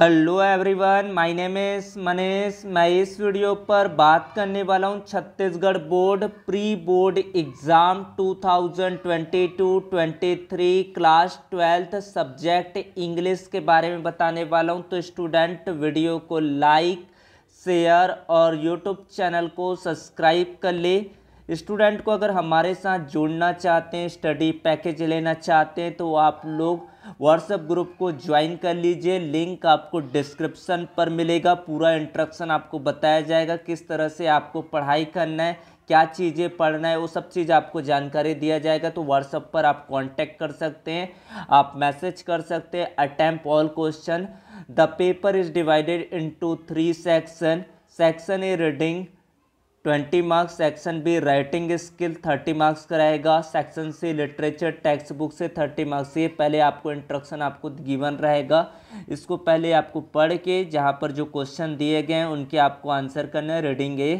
hello everyone my name इस मनीष मैं इस वीडियो पर बात करने वाला हूँ Chhattisgarh board pre board exam 2022-23 class twelfth subject English के बारे में बताने वाला हूँ तो स्टूडेंट वीडियो को लाइक शेयर और यूट्यूब चैनल को सब्सक्राइब कर ले स्टूडेंट को अगर हमारे साथ जुड़ना चाहते हैं स्टडी पैकेज लेना चाहते हैं तो आप लोग व्हाट्सएप ग्रुप को ज्वाइन कर लीजिए लिंक आपको डिस्क्रिप्शन पर मिलेगा पूरा इंट्रक्शन आपको बताया जाएगा किस तरह से आपको पढ़ाई करना है क्या चीज़ें पढ़ना है वो सब चीज़ आपको जानकारी दिया जाएगा तो व्हाट्सअप पर आप कांटेक्ट कर सकते हैं आप मैसेज कर सकते हैं attempt all question the paper is divided into three section section A reading twenty marks section B writing skill thirty marks कराएगा section C literature text book से थर्टी मार्क्स ये पहले आपको इंट्रक्शन आपको गिवन रहेगा इसको पहले आपको पढ़ के जहाँ पर जो क्वेश्चन दिए गए हैं उनके आपको आंसर करना है रीडिंग ए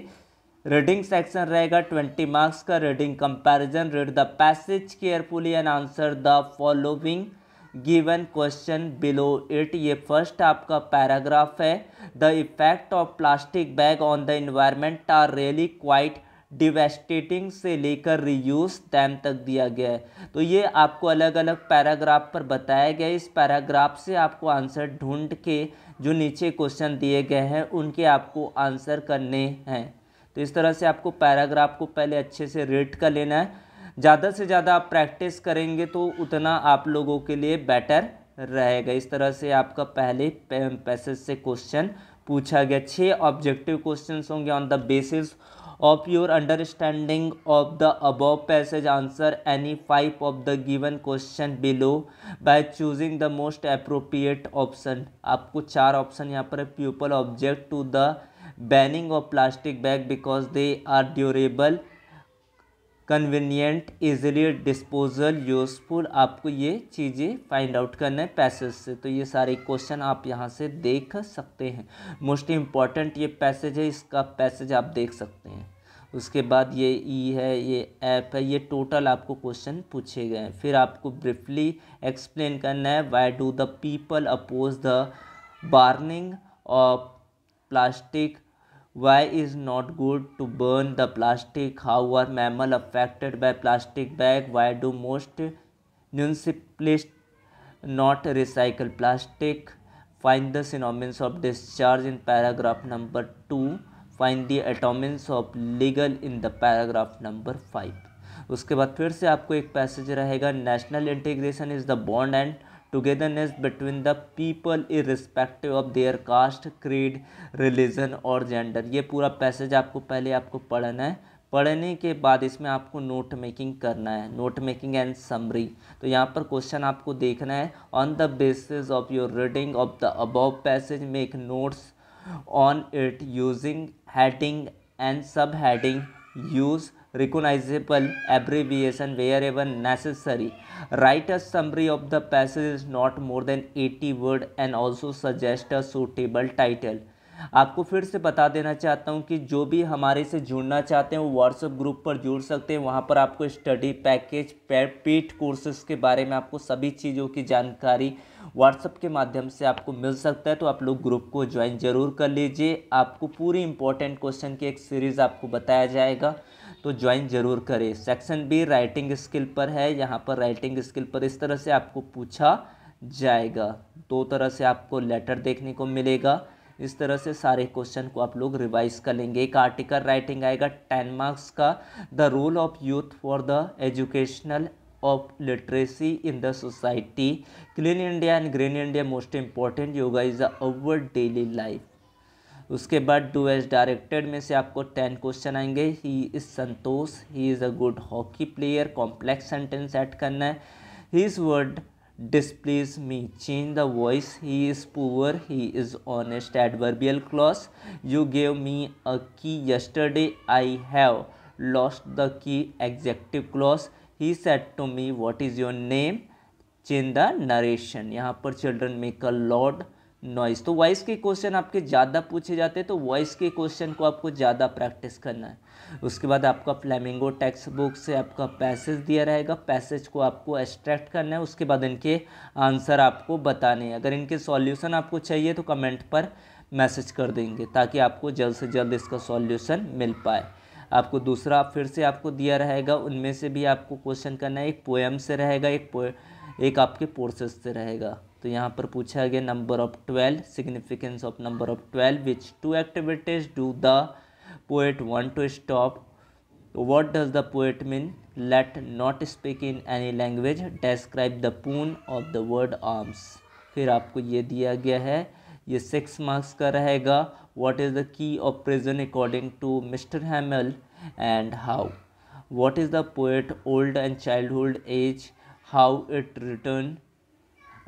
रीडिंग सेक्शन रहेगा ट्वेंटी मार्क्स का reading comparison read the passage carefully and answer the following given question below it ये फर्स्ट आपका पैराग्राफ है the effect of plastic bag on the environment are really quite devastating से लेकर reuse time तक दिया गया है तो ये आपको अलग अलग पैराग्राफ पर बताया गया है इस पैराग्राफ से आपको आंसर ढूंढ के जो नीचे क्वेश्चन दिए गए हैं उनके आपको आंसर करने हैं तो इस तरह से आपको पैराग्राफ को पहले अच्छे से रीड कर लेना है ज़्यादा से ज़्यादा आप प्रैक्टिस करेंगे तो उतना आप लोगों के लिए बेटर रहेगा इस तरह से आपका पहले पैसेज से क्वेश्चन पूछा गया छः ऑब्जेक्टिव क्वेश्चन होंगे on the basis of your understanding of the above passage answer any five of the given question below by choosing the most appropriate option आपको चार ऑप्शन यहाँ पर है people object to the banning of plastic bag because they are durable convenient easily disposal useful आपको ये चीज़ें find out करना है पैसेज से तो ये सारे क्वेश्चन आप यहाँ से देख सकते हैं मोस्ट इम्पॉर्टेंट ये पैसेज है इसका पैसेज आप देख सकते हैं उसके बाद ये ई e है ये ऐप है ये टोटल आपको क्वेश्चन पूछे गए हैं फिर आपको ब्रीफली एक्सप्लेन करना है why do the people oppose the banning of plastic why is not good to burn the plastic how are mammal affected by plastic bag why do most municipalities not recycle plastic find the synonyms of discharge in paragraph number 2 find the antonyms of legal in the paragraph number five उसके बाद फिर से आपको एक passage रहेगा national integration is the bond and togetherness between the people respective of their caste creed religion और gender ये पूरा पैसेज आपको पहले आपको पढ़ना है पढ़ने के बाद इसमें आपको नोट मेकिंग करना है नोट मेकिंग एंड समरी तो यहाँ पर क्वेश्चन आपको देखना है on the basis of your reading of the above passage make notes on it using heading and sub heading use where abbreviation necessary write a summary of the passage is not more than 80 word and also suggest a suitable title आपको फिर से बता देना चाहता हूँ कि जो भी हमारे से जुड़ना चाहते हैं वो व्हाट्सअप ग्रुप पर जुड़ सकते हैं वहाँ पर आपको स्टडी पैकेज पेड कोर्सेज के बारे में आपको सभी चीज़ों की जानकारी व्हाट्सअप के माध्यम से आपको मिल सकता है तो आप लोग ग्रुप को ज्वाइन जरूर कर लीजिए आपको पूरी इंपॉर्टेंट क्वेश्चन की एक सीरीज़ आपको बताया जाएगा तो ज्वाइन ज़रूर करें सेक्शन बी राइटिंग स्किल पर है यहाँ पर राइटिंग स्किल पर इस तरह से आपको पूछा जाएगा दो तरह से आपको लेटर देखने को मिलेगा इस तरह से सारे क्वेश्चन को आप लोग रिवाइज कर लेंगे एक आर्टिकल राइटिंग आएगा टेन मार्क्स का the role of youth for the educational of literacy in the society clean India and green India most important yoga is our daily life उसके बाद डू एज डायरेक्टेड में से आपको ten question आएंगे he is Santosh he is a good hockey player complex sentence add करना है his word displease me change the voice he is poor he is honest adverbial clause you gave me a key yesterday I have lost the key adjective clause he said to me what is your name change the narration यहाँ पर children make a loud noise तो voice के question आपके ज़्यादा पूछे जाते हैं तो वॉइस के क्वेश्चन को आपको ज़्यादा प्रैक्टिस करना है उसके बाद आपका फ्लैमिंगो टेक्स्ट बुक से आपका पैसेज दिया रहेगा पैसेज को आपको एक्सट्रैक्ट करना है उसके बाद इनके आंसर आपको बताने हैं अगर इनके सॉल्यूशन आपको चाहिए तो कमेंट पर मैसेज कर देंगे ताकि आपको जल्द से जल्द इसका सॉल्यूशन मिल पाए आपको दूसरा फिर से आपको दिया रहेगा उनमें से भी आपको क्वेश्चन करना है एक पोएम से रहेगा एक पो, एक आपके पोर्सेस से रहेगा तो यहाँ पर पूछा गया number of twelve significance of number of twelve which two activities do the poet want to stop what does the poet mean let not speak in any language describe the pun of the word arms फिर आपको ये दिया गया है ये six marks का रहेगा what is the key of prison according to mister Hamel and how what is the poet old and childhood age how it return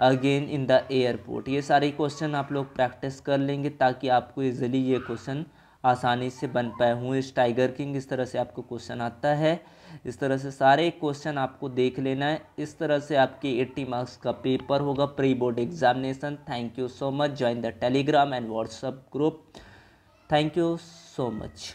again in the airport ये सारे क्वेश्चन आप लोग प्रैक्टिस कर लेंगे ताकि आपको ईजिली ये क्वेश्चन आसानी से बन पाए हूँ इस टाइगर किंग इस तरह से आपको क्वेश्चन आता है इस तरह से सारे क्वेश्चन आपको देख लेना है इस तरह से आपके 80 मार्क्स का पेपर होगा pre board examination thank you so much join the Telegram and WhatsApp group thank you so much